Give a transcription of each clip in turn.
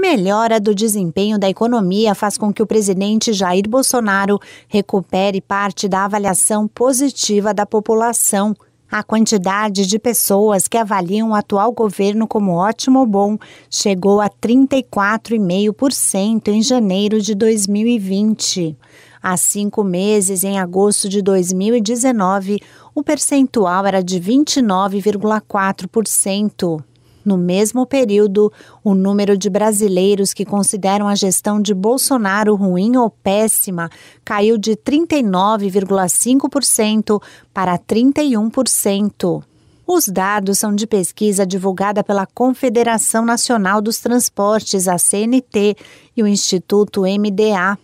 Melhora do desempenho da economia faz com que o presidente Jair Bolsonaro recupere parte da avaliação positiva da população. A quantidade de pessoas que avaliam o atual governo como ótimo ou bom chegou a 34,5% em janeiro de 2020. Há cinco meses, em agosto de 2019, o percentual era de 29,4%. No mesmo período, o número de brasileiros que consideram a gestão de Bolsonaro ruim ou péssima caiu de 39,5% para 31%. Os dados são de pesquisa divulgada pela Confederação Nacional dos Transportes, a CNT, e o Instituto MDA.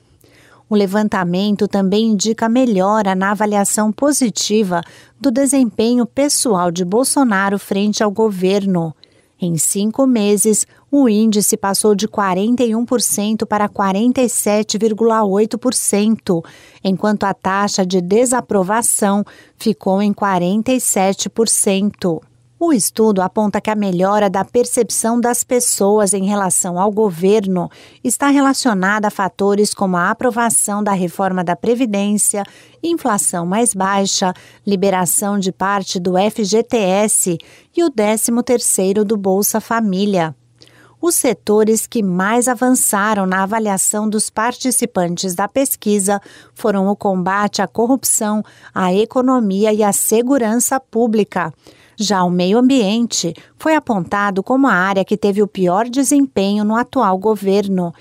O levantamento também indica melhora na avaliação positiva do desempenho pessoal de Bolsonaro frente ao governo. Em cinco meses, o índice passou de 41% para 47,8%, enquanto a taxa de desaprovação ficou em 47%. O estudo aponta que a melhora da percepção das pessoas em relação ao governo está relacionada a fatores como a aprovação da reforma da Previdência, inflação mais baixa, liberação de parte do FGTS e o 13º do Bolsa Família. Os setores que mais avançaram na avaliação dos participantes da pesquisa foram o combate à corrupção, a economia e a segurança pública. Já o meio ambiente foi apontado como a área que teve o pior desempenho no atual governo,